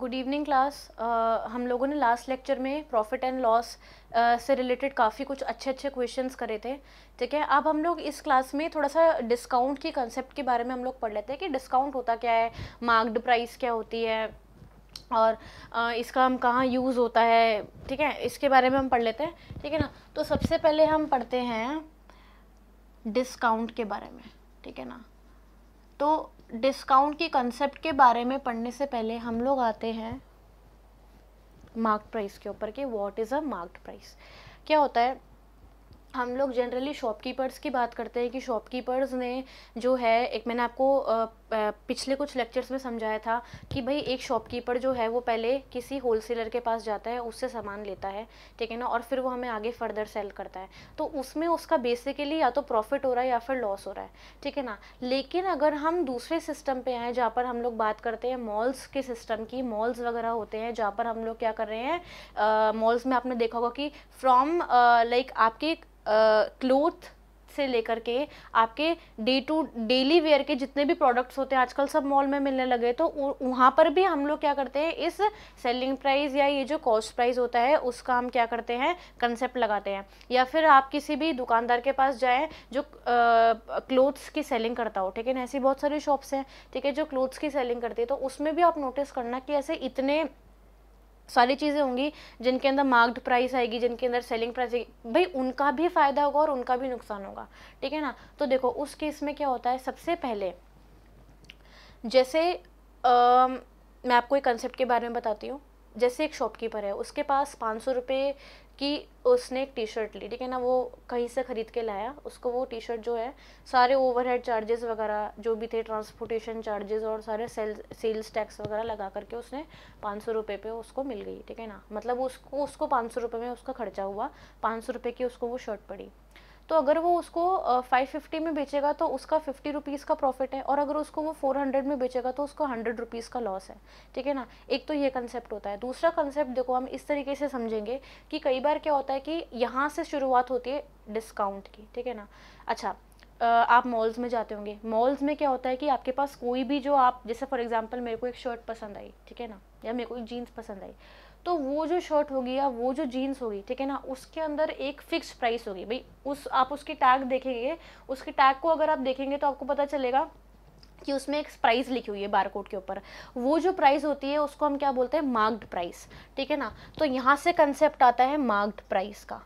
good evening class हम लोगों ने लास्ट लेक्चर में प्रॉफिट एंड लॉस से रिलेटेड काफ़ी कुछ अच्छे अच्छे क्वेश्चंस करे थे ठीक है अब हम लोग इस क्लास में थोड़ा सा डिस्काउंट की कंसेप्ट के बारे में हम लोग पढ़ लेते हैं कि डिस्काउंट होता क्या है मार्क्ड प्राइस क्या होती है और uh, इसका हम कहाँ यूज़ होता है ठीक है इसके बारे में हम पढ़ लेते हैं ठीक है ना तो सबसे पहले हम पढ़ते हैं डिस्काउंट के बारे में ठीक है ना तो डिस्काउंट के कंसेप्ट के बारे में पढ़ने से पहले हम लोग आते हैं मार्क प्राइस के ऊपर कि what is a marked price क्या होता है हम लोग जनरली शॉपकीपर्स की बात करते हैं कि शॉपकीपर्स ने जो है एक मैंने आपको पिछले कुछ लेक्चर्स में समझाया था कि भाई एक शॉपकीपर जो है वो पहले किसी होलसेलर के पास जाता है उससे सामान लेता है ठीक है ना और फिर वो हमें आगे फर्दर सेल करता है तो उसमें उसका बेसिकली या तो प्रॉफिट हो रहा है या फिर लॉस हो रहा है ठीक है ना लेकिन अगर हम दूसरे सिस्टम पे आए जहाँ पर हम लोग बात करते हैं मॉल्स के सिस्टम की मॉल्स वगैरह होते हैं जहाँ पर हम लोग क्या कर रहे हैं मॉल्स में आपने देखा होगा कि फ्रॉम लाइक आपके क्लोथ से लेकर के आपके डे टू डेली वेयर के जितने भी प्रोडक्ट्स होते हैं आजकल सब मॉल में मिलने लगे तो वहाँ पर भी हम लोग क्या करते हैं इस सेलिंग प्राइस या ये जो कॉस्ट प्राइस होता है उसका हम क्या करते हैं कंसेप्ट लगाते हैं या फिर आप किसी भी दुकानदार के पास जाएँ जो क्लोथ्स की सेलिंग करता हो ठीक है ऐसी बहुत सारी शॉप्स हैं ठीक है जो क्लोथ्स की सेलिंग करती है तो उसमें भी आप नोटिस करना कि ऐसे इतने सारी चीज़ें होंगी जिनके अंदर मार्क्ड प्राइस आएगी जिनके अंदर सेलिंग प्राइस आएगी भाई उनका भी फ़ायदा होगा और उनका भी नुकसान होगा ठीक है ना तो देखो उस केस में क्या होता है सबसे पहले जैसे आ, मैं आपको एक कंसेप्ट के बारे में बताती हूँ जैसे एक शॉपकीपर है उसके पास पाँच सौ रुपये कि उसने एक टी शर्ट ली ठीक है ना वो कहीं से ख़रीद के लाया उसको वो टी शर्ट जो है सारे ओवर हेड चार्जेस वगैरह जो भी थे ट्रांसपोर्टेशन चार्जेस और सारे सेल सेल्स टैक्स वगैरह लगा करके उसने पाँच सौ रुपये पे उसको मिल गई ठीक है ना मतलब उसको उसको पाँच सौ रुपये में उसका खर्चा हुआ पाँच सौ रुपये की उसको वो शर्ट पड़ी तो अगर वो उसको फाइव फिफ्टी में बेचेगा तो उसका फिफ्टी रुपीज़ का प्रॉफिट है और अगर उसको वो फोर हंड्रेड में बेचेगा तो उसको हंड्रेड रुपीज़ का लॉस है ठीक है ना एक तो ये कंसेप्ट होता है दूसरा कंसेप्ट देखो हम इस तरीके से समझेंगे कि कई बार क्या होता है कि यहाँ से शुरुआत होती है डिस्काउंट की ठीक है ना अच्छा आप मॉल्स में जाते होंगे मॉल्स में क्या होता है कि आपके पास कोई भी जो आप जैसे फॉर एग्जांपल मेरे को एक शर्ट पसंद आई ठीक है ना या मेरे को एक जीन्स पसंद आई तो वो जो शर्ट होगी या वो जो जीन्स होगी ठीक है ना उसके अंदर एक फिक्स प्राइस होगी भाई उस आप उसकी टैग देखेंगे उसके टैग को अगर आप देखेंगे तो आपको पता चलेगा कि उसमें एक प्राइस लिखी हुई है बारकोड के ऊपर वो जो प्राइस होती है उसको हम क्या बोलते हैं मार्क्ड प्राइस ठीक है ना तो यहाँ से कंसेप्ट आता है मार्क्ड प्राइस का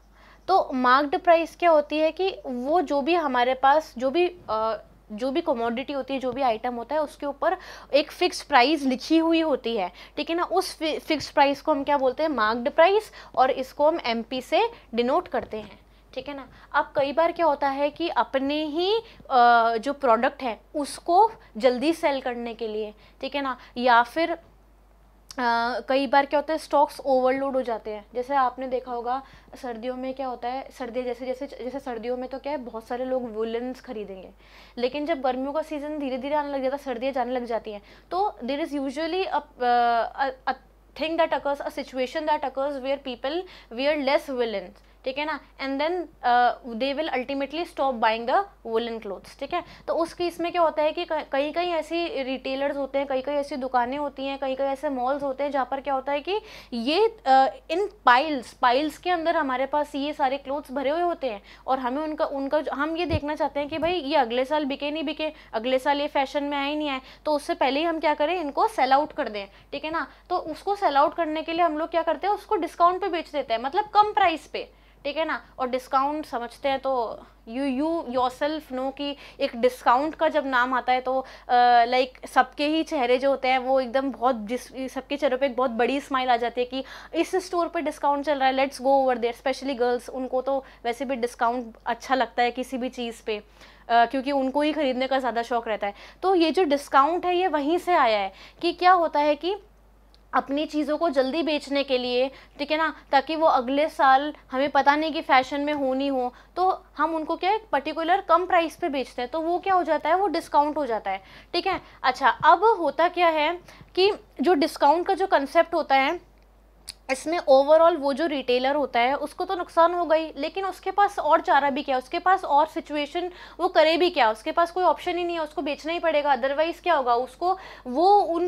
तो मार्क्ड प्राइस क्या होती है कि वो जो भी हमारे पास जो भी आ, जो भी कमोडिटी होती है जो भी आइटम होता है उसके ऊपर एक फिक्स प्राइस लिखी हुई होती है ठीक है ना उस फिक्स प्राइस को हम क्या बोलते हैं मार्क्ड प्राइस और इसको हम एम से डिनोट करते हैं ठीक है ना अब कई बार क्या होता है कि अपने ही जो प्रोडक्ट है उसको जल्दी सेल करने के लिए ठीक है ना या फिर कई बार क्या होता है स्टॉक्स ओवरलोड हो जाते हैं जैसे आपने देखा होगा सर्दियों में क्या होता है सर्दी जैसे जैसे जैसे सर्दियों में तो क्या है बहुत सारे लोग वुलन्स खरीदेंगे लेकिन जब गर्मियों का सीज़न धीरे धीरे आने लग जाता है सर्दियाँ जाने लग जाती हैं तो there is usually thing that occurs a situation that occurs where people were less willing ठीक है ना and then they will ultimately stop buying the woollen clothes ठीक है तो उस केस में क्या होता है कि कई कई ऐसी रिटेलर्स होते हैं कई कई ऐसी दुकानें होती हैं कई कई ऐसे मॉल्स होते हैं जहाँ पर क्या होता है कि ये इन पाइल्स पाइल्स के अंदर हमारे पास ये सारे क्लोथ्स भरे हुए होते हैं और हमें उनका उनका हम ये देखना चाहते हैं कि भाई ये अगले साल बिके नहीं बिके अगले साल ये फैशन में आए नहीं आए तो उससे पहले ही हम क्या करें इनको सेल आउट कर दें ठीक है ना तो उसको सेल आउट करने के लिए हम लोग क्या करते हैं उसको डिस्काउंट पर बेच देते हैं मतलब कम प्राइस पे ठीक है ना और डिस्काउंट समझते हैं तो you you yourself know कि एक डिस्काउंट का जब नाम आता है तो लाइक सबके ही चेहरे जो होते हैं वो एकदम बहुत जिस सबके चेहरे पे एक बहुत बड़ी स्माइल आ जाती है कि इस स्टोर पे डिस्काउंट चल रहा है let's go over there specially girls उनको तो वैसे भी डिस्काउंट अच्छा लगता है किसी भी चीज़ पे Uh, क्योंकि उनको ही ख़रीदने का ज़्यादा शौक रहता है तो ये जो डिस्काउंट है ये वहीं से आया है कि क्या होता है कि अपनी चीज़ों को जल्दी बेचने के लिए ठीक है ना ताकि वो अगले साल हमें पता नहीं कि फ़ैशन में होनी हो तो हम उनको क्या एक पर्टिकुलर कम प्राइस पे बेचते हैं तो वो क्या हो जाता है वो डिस्काउंट हो जाता है ठीक है अच्छा अब होता क्या है कि जो डिस्काउंट का जो कंसेप्ट होता है इसमें ओवरऑल वो जो रिटेलर होता है उसको तो नुकसान हो गई लेकिन उसके पास और चारा भी क्या उसके पास और सिचुएशन वो करे भी क्या उसके पास कोई ऑप्शन ही नहीं है उसको बेचना ही पड़ेगा अदरवाइज़ क्या होगा उसको वो उन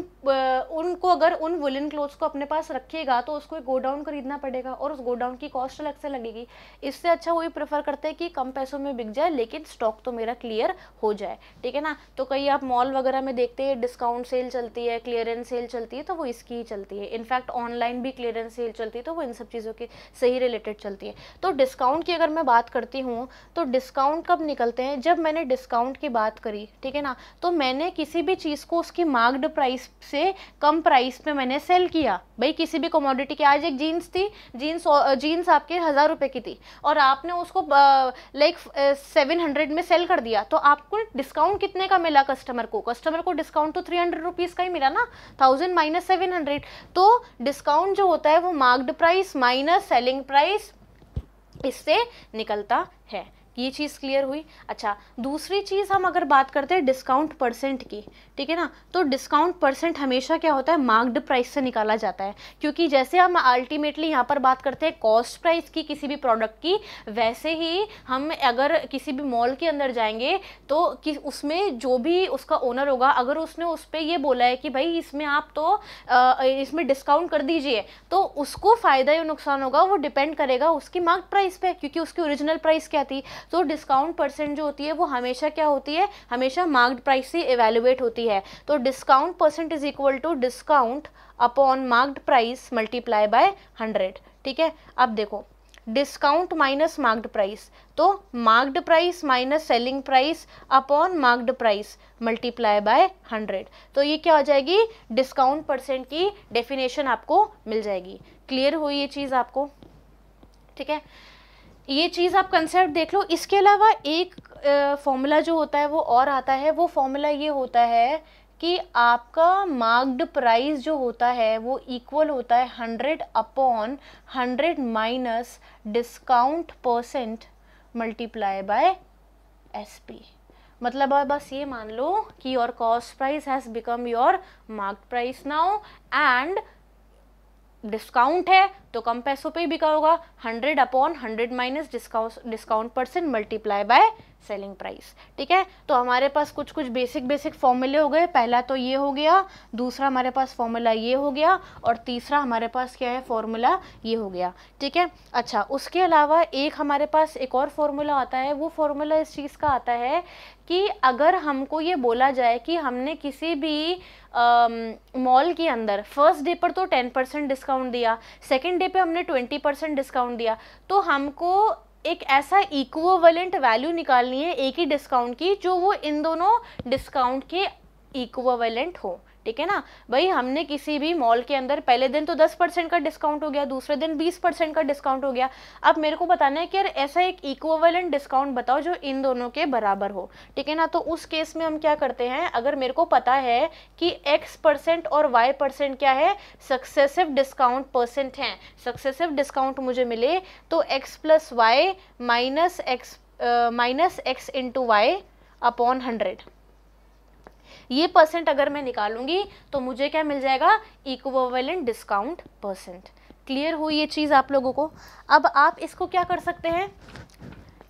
उनको अगर उन वुलन क्लोथ्स को अपने पास रखेगा तो उसको एक गोडाउन खरीदना पड़ेगा और उस गोडाउन की कॉस्ट अलग से लगेगी इससे अच्छा वही प्रेफर करते हैं कि कम पैसों में बिक जाए लेकिन स्टॉक तो मेरा क्लियर हो जाए ठीक है ना तो कहीं आप मॉल वगैरह में देखते हैं डिस्काउंट सेल चलती है क्लियरेंस सेल चलती है तो वो इसकी ही चलती है इनफैक्ट ऑनलाइन भी क्लियरेंस सेल चलती है तो वो इन सब चीज़ों के सही रिलेटेड चलती है तो डिस्काउंट की अगर मैं बात करती हूँ तो डिस्काउंट कब निकलते हैं जब मैंने डिस्काउंट की बात करी ठीक है ना तो मैंने किसी भी चीज़ को उसकी मार्क्ड प्राइस से कम प्राइस पे मैंने सेल किया भाई किसी भी कमोडिटी की आज एक जीन्स थी जीन्स जीन्स आपके हज़ार रुपये की थी और आपने उसको लाइक सेवन हंड्रेड में सेल कर दिया तो आपको डिस्काउंट कितने का मिला कस्टमर को कस्टमर को डिस्काउंट तो थ्री हंड्रेड रुपीज़ का ही मिला ना थाउजेंड माइनस सेवन हंड्रेड तो डिस्काउंट जो होता है है वो marked price minus selling price इससे निकलता है ये चीज़ क्लियर हुई अच्छा दूसरी चीज़ हम अगर बात करते हैं डिस्काउंट परसेंट की ठीक है ना तो डिस्काउंट परसेंट हमेशा क्या होता है मार्क्ड प्राइस से निकाला जाता है क्योंकि जैसे हम अल्टीमेटली यहाँ पर बात करते हैं कॉस्ट प्राइस की किसी भी प्रोडक्ट की वैसे ही हम अगर किसी भी मॉल के अंदर जाएंगे तो कि उसमें जो भी उसका ओनर होगा अगर उसने उस पर यह बोला है कि भाई इसमें आप तो इसमें डिस्काउंट कर दीजिए तो उसको फ़ायदा या नुकसान होगा वो डिपेंड करेगा उसकी मार्क प्राइस पर क्योंकि उसकी ओरिजिनल प्राइस क्या थी तो डिस्काउंट परसेंट जो होती है वो हमेशा क्या होती है हमेशा मार्क्ड प्राइस से इवेल्युएट होती है तो discount percent is equal to discount upon marked price multiply by hundred ठीक है अब देखो डिस्काउंट माइनस मार्क्ड प्राइस तो marked price minus selling price upon marked price multiply by hundred तो ये क्या हो जाएगी डिस्काउंट परसेंट की डेफिनेशन आपको मिल जाएगी क्लियर हुई ये चीज़ आपको ठीक है ये चीज़ आप कंसेप्ट देख लो इसके अलावा एक फॉर्मूला जो होता है वो और आता है वो फॉर्मूला ये होता है कि आपका मार्क्ड प्राइस जो होता है वो इक्वल होता है hundred upon hundred minus discount percent multiply by S P मतलब आप बस ये मान लो कि your cost price has become your marked price now and discount है तो कम पैसों पे ही बिका होगा 100 upon 100 minus discount discount percent multiply by selling price ठीक है तो हमारे पास कुछ कुछ बेसिक बेसिक फॉर्मूले हो गए पहला तो ये हो गया दूसरा हमारे पास फॉर्मूला ये हो गया और तीसरा हमारे पास क्या है फॉर्मूला ये हो गया ठीक है अच्छा उसके अलावा एक हमारे पास एक और फॉर्मूला आता है वो फॉर्मूला इस चीज़ का आता है कि अगर हमको ये बोला जाए कि हमने किसी भी मॉल के अंदर फर्स्ट डे पर तो टेन परसेंट डिस्काउंट दिया सेकेंड डे पे हमने ट्वेंटी परसेंट डिस्काउंट दिया तो हमको एक ऐसा इक्वलेंट वैल्यू निकालनी है एक ही डिस्काउंट की जो वो इन दोनों डिस्काउंट के इक्वलेंट हो ठीक है ना भाई हमने किसी भी मॉल के अंदर पहले दिन तो दस परसेंट का डिस्काउंट हो गया दूसरे दिन बीस परसेंट का डिस्काउंट हो गया अब मेरे को बताना है कि यार ऐसा एक इक्वलेंट डिस्काउंट बताओ जो इन दोनों के बराबर हो ठीक है ना तो उस केस में हम क्या करते हैं अगर मेरे को पता है कि एक्स परसेंट और वाई परसेंट क्या है सक्सेसिव डिस्काउंट परसेंट हैं सक्सेसिव डिस्काउंट मुझे मिले तो X plus Y minus X minus X into Y upon hundred ये परसेंट अगर मैं निकालूंगी तो मुझे क्या मिल जाएगा इक्वोवेलेंट डिस्काउंट परसेंट क्लियर हुई ये चीज़ आप लोगों को अब आप इसको क्या कर सकते हैं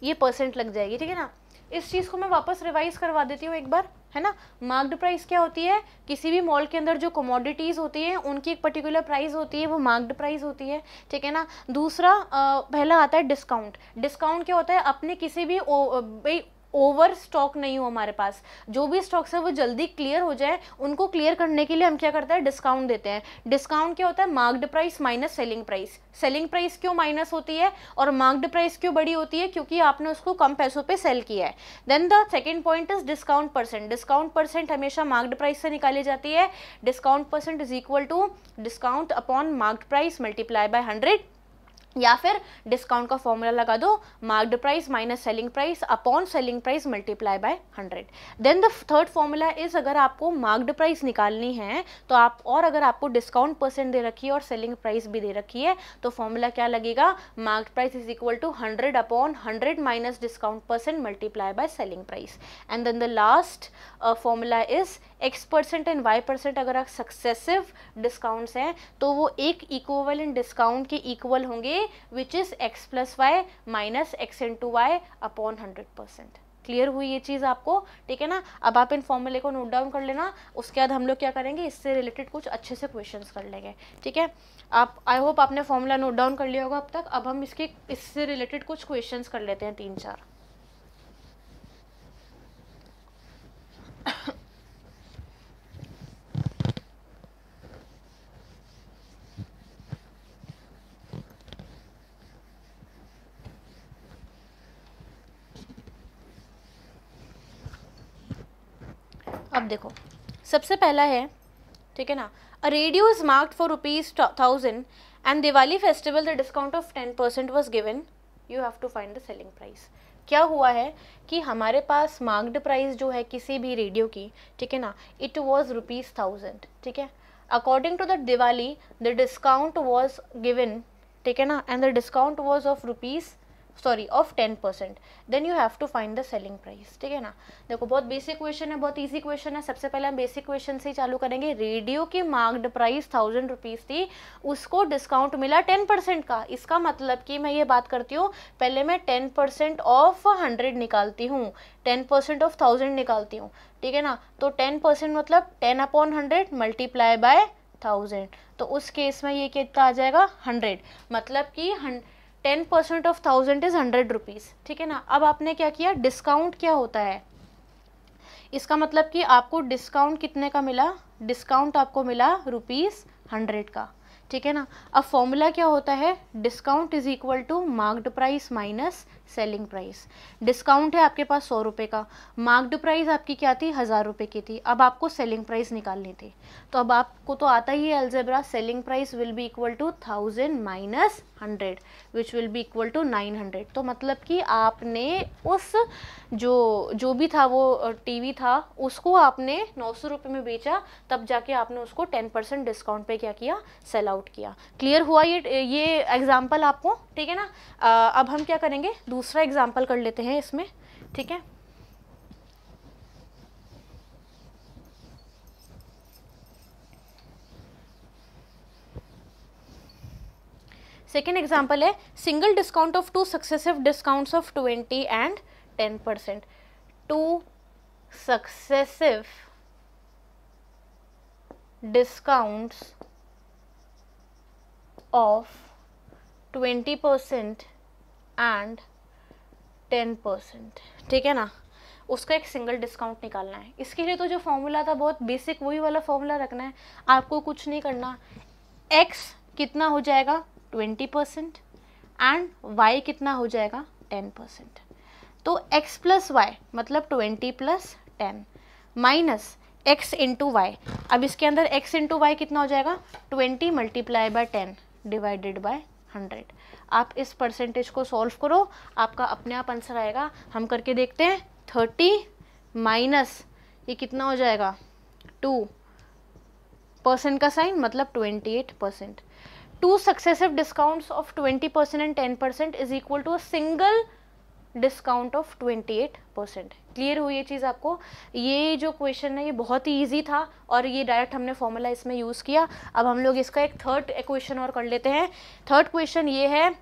ये परसेंट लग जाएगी ठीक है ना इस चीज़ को मैं वापस रिवाइज करवा देती हूँ एक बार है ना मार्क्ड प्राइस क्या होती है किसी भी मॉल के अंदर जो कमोडिटीज़ होती हैं उनकी एक पर्टिकुलर प्राइस होती है वो मार्क्ड प्राइस होती है ठीक है ना दूसरा आ, पहला आता है डिस्काउंट डिस्काउंट क्या होता है अपने किसी भी भाई ओवर स्टॉक नहीं हो हमारे पास जो भी स्टॉक्स हैं वो जल्दी क्लियर हो जाए उनको क्लियर करने के लिए हम क्या करते हैं डिस्काउंट देते हैं डिस्काउंट क्या होता है marked price minus selling price selling price क्यों माइनस होती है और मार्क्ड प्राइस क्यों बड़ी होती है क्योंकि आपने उसको कम पैसों पर सेल किया है then the second point is discount percent discount percent हमेशा मार्क्ड प्राइस से निकाली जाती है discount percent is equal to discount upon marked price multiply by hundred या फिर डिस्काउंट का फॉर्मूला लगा दो marked price minus selling price upon selling price multiply by 100 then the third formula is अगर आपको मार्क्ड प्राइस निकालनी है तो आप और अगर आपको डिस्काउंट परसेंट दे रखी है और सेलिंग प्राइस भी दे रखी है तो फॉर्मूला क्या लगेगा marked price is equal to hundred upon hundred minus discount percent multiply by selling price and then the last formula is X percent and Y percent अगर आप सक्सेसिव डिस्काउंट्स हैं तो वो एक इक्वलेंट डिस्काउंट के equal होंगे which is X plus Y minus X into Y upon hundred percent clear हुई ये चीज़ आपको ठीक है ना अब आप इन फॉर्मूले को नोट डाउन कर लेना उसके बाद हम लोग क्या करेंगे इससे रिलेटेड कुछ अच्छे से क्वेश्चंस कर लेंगे ठीक है आप आई होप आपने फॉर्मूला नोट डाउन कर लिया होगा अब तक अब हम इसके इससे रिलेटेड कुछ क्वेश्चंस कर लेते हैं तीन चार देखो सबसे पहला है ठीक है ना a radio is marked for rupees thousand and Diwali festival the discount of ten percent was given you have to find the selling price क्या हुआ है कि हमारे पास मार्क्ड प्राइस जो है किसी भी रेडियो की ठीक है ना इट वॉज रुपीज़ थाउजेंड ठीक है according to the Diwali the discount was given ठीक है ना and the discount was of rupees sorry of ten percent then you have to find the selling price ठीक है ना देखो बहुत बेसिक क्वेश्चन है बहुत इजी क्वेश्चन है सबसे पहले हम बेसिक क्वेश्चन से ही चालू करेंगे रेडियो की मार्क्ड प्राइस थाउजेंड रुपीज़ थी उसको डिस्काउंट मिला टेन परसेंट का इसका मतलब कि मैं ये बात करती हूँ पहले मैं टेन परसेंट ऑफ हंड्रेड निकालती हूँ टेन परसेंट ऑफ थाउजेंड निकालती हूँ ठीक है ना तो टेन परसेंट मतलब ten upon hundred multiply by thousand तो उस केस में ये कितना आ जाएगा हंड्रेड मतलब कि हंड ten percent of thousand is hundred rupees ठीक है ना अब आपने क्या किया डिस्काउंट क्या होता है इसका मतलब कि आपको डिस्काउंट कितने का मिला डिस्काउंट आपको मिला रुपीज़ हंड्रेड का ठीक है ना अब फॉर्मूला क्या होता है discount is equal to marked price minus selling price discount है आपके पास सौ रुपये का मार्क्ड प्राइस आपकी क्या थी हज़ार रुपये की थी अब आपको सेलिंग प्राइस निकालनी थी तो अब आपको तो आता ही है algebra selling price will be equal to thousand minus hundred which will be equal to nine hundred तो मतलब कि आपने उस जो जो भी था वो टी था उसको आपने नौ सौ रुपये में बेचा तब जाके आपने उसको टेन परसेंट डिस्काउंट पे क्या किया सेल आउट किया क्लियर हुआ ये ये एग्जाम्पल आपको ठीक है ना आ, अब हम क्या करेंगे दूसरा एग्जाम्पल कर लेते हैं इसमें ठीक है सेकेंड एग्जाम्पल है single discount of two successive discounts of twenty and ten percent two successive discounts of twenty percent and ten percent ठीक है ना उसका एक सिंगल डिस्काउंट निकालना है इसके लिए तो जो फॉर्मूला था बहुत बेसिक वही वाला फॉर्मूला रखना है आपको कुछ नहीं करना एक्स कितना हो जाएगा ट्वेंटी परसेंट एंड वाई कितना हो जाएगा टेन परसेंट तो एक्स प्लस वाई मतलब twenty plus ten minus X into Y अब इसके अंदर एक्स इंटू वाई कितना हो जाएगा twenty multiply by ten divided by hundred आप इस परसेंटेज को सॉल्व करो आपका अपने आप आंसर आएगा हम करके देखते हैं थर्टी माइनस ये कितना हो जाएगा टू परसेंट का साइन मतलब twenty eight percent two successive discounts of twenty percent and ten percent is equal to a single discount of 28 percent clear हुई ये चीज़ आपको ये जो क्वेश्चन है ये बहुत ही ईजी था और ये डायरेक्ट हमने फॉर्मूला इसमें यूज़ किया अब हम लोग इसका एक थर्ड क्वेश्चन और कर लेते हैं थर्ड क्वेश्चन ये है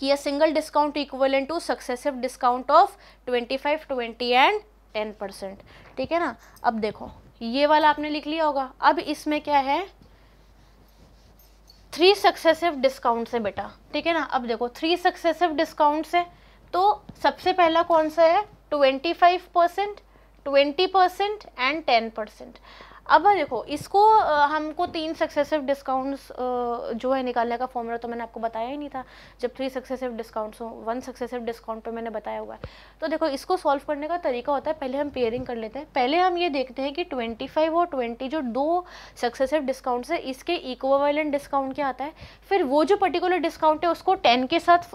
कि a single discount equal to successive discount of twenty five twenty and ten percent ठीक है ना अब देखो ये वाला आपने लिख लिया होगा अब इसमें क्या है थ्री सक्सेसिव डिस्काउंट से बेटा ठीक है ना अब देखो थ्री सक्सेसिव डिस्काउंट से तो सबसे पहला कौन सा है twenty five percent twenty percent and ten percent अब देखो इसको हमको तीन सक्सेसिव डिस्काउंट्स जो है निकालने का फॉर्मूला तो मैंने आपको बताया ही नहीं था जब थ्री सक्सेसिव डिस्काउंट्स हो वन सक्सेसिव डिस्काउंट पे मैंने बताया हुआ है तो देखो इसको सॉल्व करने का तरीका होता है पहले हम पेयरिंग कर लेते हैं पहले हम ये देखते हैं कि ट्वेंटी फाइव और ट्वेंटी जो दो सक्सेसिव डिस्काउंट्स है इसके इक्वावेलेंट डिस्काउंट क्या आता है फिर वो जो पर्टिकुलर डिस्काउंट है उसको टेन के साथ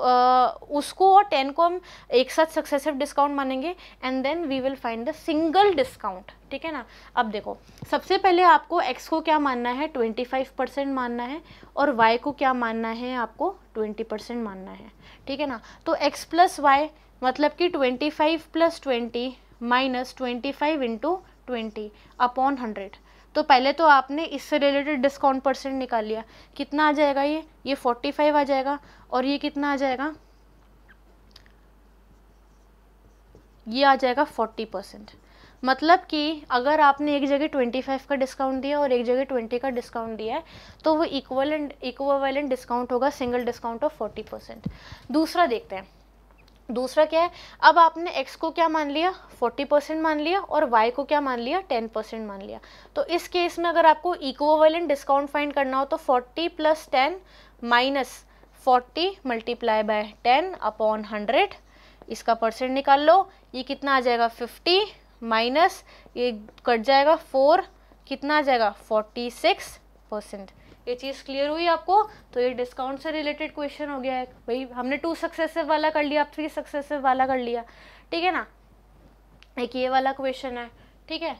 उसको और टेन को हम एक साथ सक्सेसिव डिस्काउंट मानेंगे and then we will find the single discount ठीक है ना अब देखो सबसे पहले आपको एक्स को क्या मानना है ट्वेंटी परसेंट मानना है और वाई को क्या मानना है आपको ट्वेंटी परसेंट मानना है ठीक है ना तो x प्लस वाई मतलब कि 25 five plus twenty minus twenty five into twenty upon hundred तो पहले तो आपने इससे रिलेटेड डिस्काउंट परसेंट निकाल लिया कितना आ जाएगा ये ये फोर्टी फाइव आ जाएगा और ये कितना आ जाएगा ये आ जाएगा फोर्टी परसेंट मतलब कि अगर आपने एक जगह ट्वेंटी फाइव का डिस्काउंट दिया और एक जगह ट्वेंटी का डिस्काउंट दिया है तो वो इक्वल एंड इक्वावेलेंट डिस्काउंट होगा single discount off forty percent दूसरा देखते हैं दूसरा क्या है अब आपने x को क्या मान लिया 40 परसेंट मान लिया और y को क्या मान लिया 10 परसेंट मान लिया तो इस केस में अगर आपको इक्वावेलेंट डिस्काउंट फाइंड करना हो तो forty plus ten minus forty multiply by ten upon hundred इसका परसेंट निकाल लो ये कितना आ जाएगा फिफ्टी माइनस ये कट जाएगा फोर कितना आ जाएगा फोर्टी सिक्स परसेंट ये चीज़ क्लियर हुई आपको तो ये डिस्काउंट से रिलेटेड क्वेश्चन हो गया है भाई हमने टू सक्सेसिव वाला कर लिया आप थ्री सक्सेसिव वाला कर लिया ठीक है ना एक ये वाला क्वेश्चन है ठीक है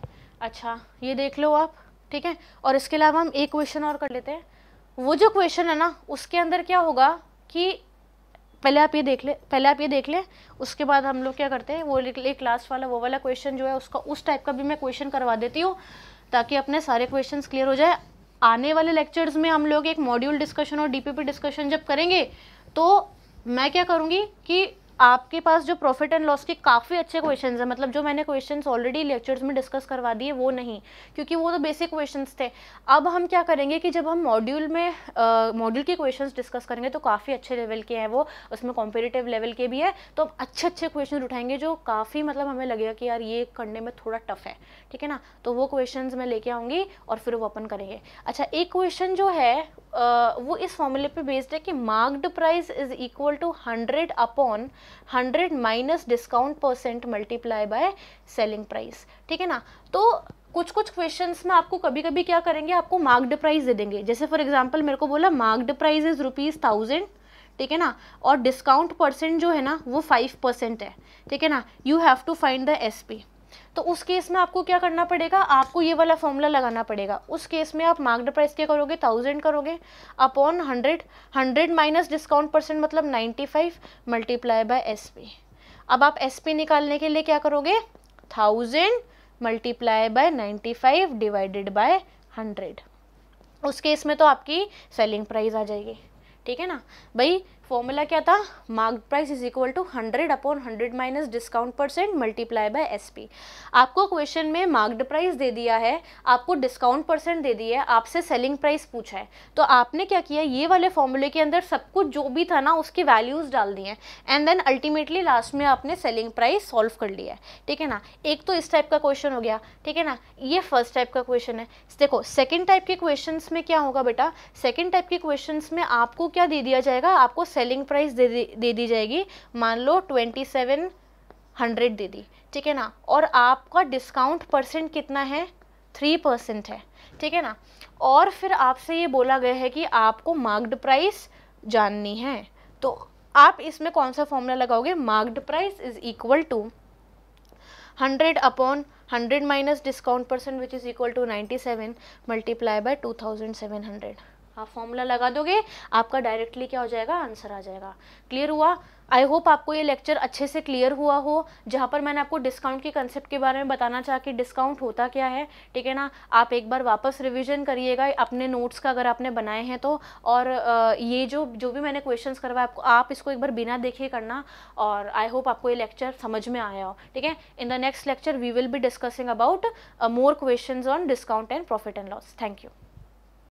अच्छा ये देख लो आप ठीक है और इसके अलावा हम एक क्वेश्चन और कर लेते हैं वो जो क्वेश्चन है ना उसके अंदर क्या होगा कि पहले आप ये देख लें पहले आप ये देख लें उसके बाद हम लोग क्या करते हैं वो एक लास्ट वाला वो वाला क्वेश्चन जो है उसका उस टाइप का भी मैं क्वेश्चन करवा देती हूँ ताकि अपने सारे क्वेश्चन क्लियर हो जाए आने वाले लेक्चर्स में हम लोग एक मॉड्यूल डिस्कशन और पी डिस्कशन जब करेंगे तो मैं क्या करूँगी कि आपके पास जो प्रॉफिट एंड लॉस के काफ़ी अच्छे क्वेश्चंस हैं मतलब जो मैंने क्वेश्चंस ऑलरेडी लेक्चर्स में डिस्कस करवा दिए वो नहीं क्योंकि वो तो बेसिक क्वेश्चंस थे अब हम क्या करेंगे कि जब हम मॉड्यूल में मॉड्यूल के क्वेश्चंस डिस्कस करेंगे तो काफ़ी अच्छे लेवल के हैं वो उसमें कॉम्पिटेटिव लेवल के भी है तो हम अच्छे अच्छे क्वेश्चन उठाएंगे जो काफ़ी मतलब हमें लगेगा कि यार ये करने में थोड़ा टफ है ठीक है ना तो वो क्वेश्चन मैं लेके आऊँगी और फिर वो ओपन करेंगे अच्छा एक क्वेश्चन जो है वो इस फॉर्मूले पर बेस्ड है कि marked price is equal to hundred upon hundred minus discount percent multiply by selling price ठीक है ना तो कुछ कुछ क्वेश्चंस में आपको कभी कभी क्या करेंगे आपको मार्क्ड प्राइस दे देंगे जैसे फॉर एग्जांपल मेरे को बोला marked price is rupees thousand ठीक है ना और डिस्काउंट परसेंट जो है ना वो फाइव परसेंट है ठीक है ना you have to find the S P तो उस केस में आपको क्या करना पड़ेगा आपको ये वाला फॉर्मूला लगाना पड़ेगा उस केस में आप मार्क्ड प्राइस क्या करोगे थाउजेंड करोगे upon hundred hundred minus discount percent मतलब ninety five multiply by S P अब आप एस पी निकालने के लिए क्या करोगे thousand multiply by ninety five divided by hundred उस केस में तो आपकी सेलिंग प्राइस आ जाएगी ठीक है ना भाई फॉर्मूला क्या था mark price is equal to hundred upon hundred minus discount percent multiply by SP आपको क्वेश्चन में मार्क्ड प्राइस दे दिया है आपको डिस्काउंट परसेंट दे दिया है आपसे सेलिंग प्राइस पूछा है तो आपने क्या किया ये वाले फॉर्मूले के अंदर सब कुछ जो भी था ना उसकी वैल्यूज़ डाल दिए हैं एंड देन अल्टीमेटली लास्ट में आपने सेलिंग प्राइस सॉल्व कर लिया है ठीक है ना एक तो इस टाइप का क्वेश्चन हो गया ठीक है ना ये फर्स्ट टाइप का क्वेश्चन है देखो सेकेंड टाइप के क्वेश्चन में क्या होगा बेटा सेकेंड टाइप के क्वेश्चन में आपको क्या दे दिया जाएगा आपको सेलिंग प्राइस दे दी दे दी जाएगी मान लो ट्वेंटी सेवन हंड्रेड दे दी ठीक है ना और आपका डिस्काउंट परसेंट कितना है थ्री परसेंट है ठीक है ना और फिर आपसे ये बोला गया है कि आपको मार्क्ड प्राइस जाननी है तो आप इसमें कौन सा फॉर्मूला लगाओगे marked price is equal to hundred upon hundred minus discount percent which is equal to ninety seven multiply by two thousand seven hundred आप हाँ, फॉर्मूला लगा दोगे आपका डायरेक्टली क्या हो जाएगा आंसर आ जाएगा क्लियर हुआ आई होप आपको ये लेक्चर अच्छे से क्लियर हुआ हो जहाँ पर मैंने आपको डिस्काउंट के कंसेप्ट के बारे में बताना चाहा कि डिस्काउंट होता क्या है ठीक है ना आप एक बार वापस रिवीजन करिएगा अपने नोट्स का अगर आपने बनाए हैं तो और ये जो जो भी मैंने क्वेश्चंस करवाए आपको आप इसको एक बार बिना देखे करना और आई होप आपको ये लेक्चर समझ में आया हो ठीक है in the next lecture we will be discussing about more question on discount and profit and loss thank you